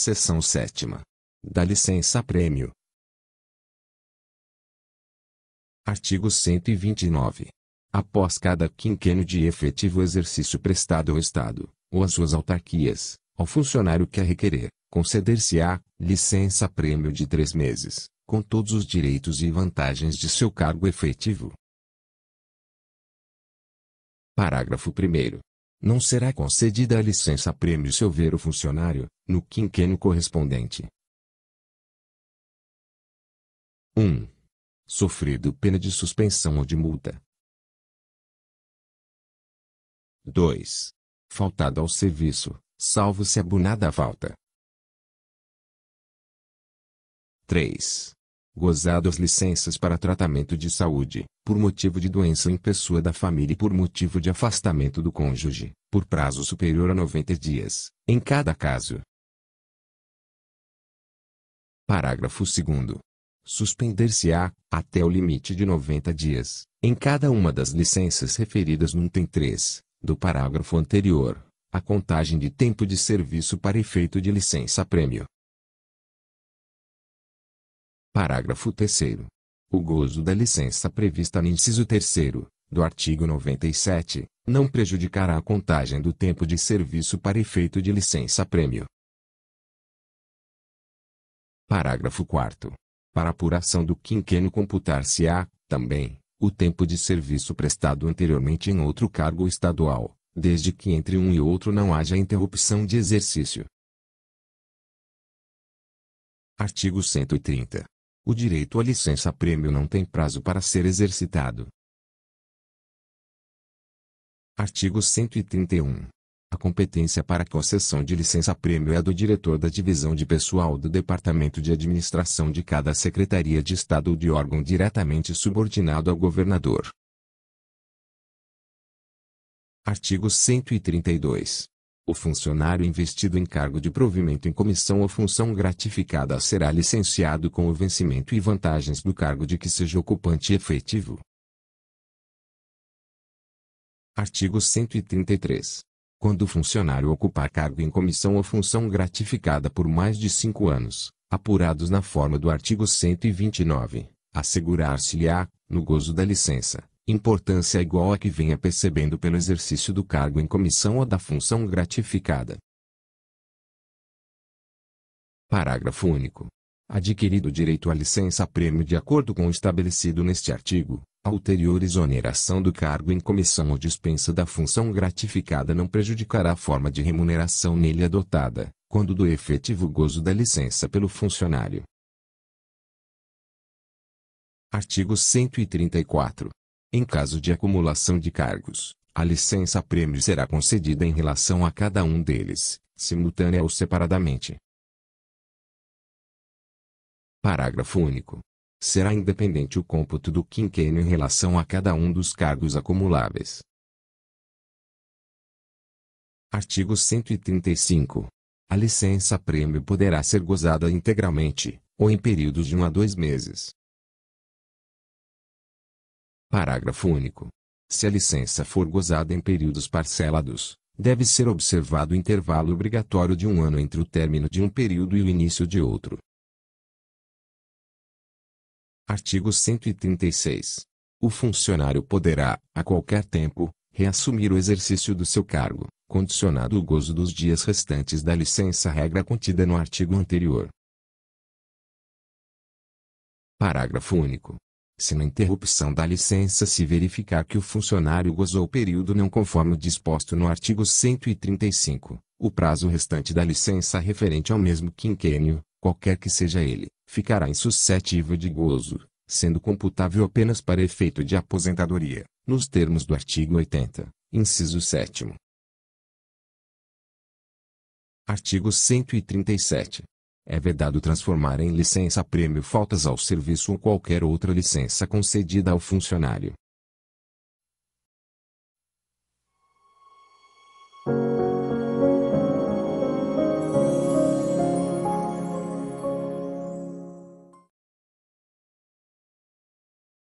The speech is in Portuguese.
Seção sétima. Da licença prêmio. Artigo 129. Após cada quinquênio de efetivo exercício prestado ao Estado, ou às suas autarquias, ao funcionário que a requerer, conceder-se-á licença-prêmio de três meses, com todos os direitos e vantagens de seu cargo efetivo. Parágrafo 1. Não será concedida a licença-prêmio se houver o funcionário, no quinquênio correspondente. 1. Sofrido pena de suspensão ou de multa. 2. Faltado ao serviço, salvo se abonada a falta. 3. Gozado as licenças para tratamento de saúde, por motivo de doença em pessoa da família e por motivo de afastamento do cônjuge, por prazo superior a 90 dias, em cada caso. Parágrafo 2 Suspender-se-á, até o limite de 90 dias, em cada uma das licenças referidas no item 3, do parágrafo anterior, a contagem de tempo de serviço para efeito de licença-prêmio. Parágrafo 3 O gozo da licença prevista no inciso 3 do artigo 97, não prejudicará a contagem do tempo de serviço para efeito de licença-prêmio. Parágrafo 4 Para apuração do quinquênio computar-se-á, também, o tempo de serviço prestado anteriormente em outro cargo estadual, desde que entre um e outro não haja interrupção de exercício. Artigo 130. O direito à licença-prêmio não tem prazo para ser exercitado. Artigo 131. A competência para concessão de licença-prêmio é do diretor da divisão de pessoal do Departamento de Administração de cada Secretaria de Estado ou de órgão diretamente subordinado ao governador. Artigo 132. O funcionário investido em cargo de provimento em comissão ou função gratificada será licenciado com o vencimento e vantagens do cargo de que seja ocupante efetivo. Artigo 133. Quando o funcionário ocupar cargo em comissão ou função gratificada por mais de cinco anos, apurados na forma do artigo 129, assegurar-se-lhe-á, no gozo da licença, importância igual à que venha percebendo pelo exercício do cargo em comissão ou da função gratificada. Parágrafo único. Adquirido o direito à licença-prêmio de acordo com o estabelecido neste artigo, a ulterior exoneração do cargo em comissão ou dispensa da função gratificada não prejudicará a forma de remuneração nele adotada, quando do efetivo gozo da licença pelo funcionário. Artigo 134. Em caso de acumulação de cargos, a licença-prêmio será concedida em relação a cada um deles, simultânea ou separadamente. Parágrafo único será independente o cômputo do quinquênio em relação a cada um dos cargos acumuláveis. Artigo 135. A licença-prêmio poderá ser gozada integralmente, ou em períodos de 1 um a 2 meses. Parágrafo único. Se a licença for gozada em períodos parcelados, deve ser observado o intervalo obrigatório de um ano entre o término de um período e o início de outro. Artigo 136. O funcionário poderá, a qualquer tempo, reassumir o exercício do seu cargo, condicionado o gozo dos dias restantes da licença regra contida no artigo anterior. Parágrafo único. Se na interrupção da licença se verificar que o funcionário gozou o período não conforme o disposto no artigo 135, o prazo restante da licença referente ao mesmo quinquênio, qualquer que seja ele, ficará insuscetível de gozo, sendo computável apenas para efeito de aposentadoria, nos termos do artigo 80, inciso 7. Artigo 137. É vedado transformar em licença-prêmio faltas ao serviço ou qualquer outra licença concedida ao funcionário,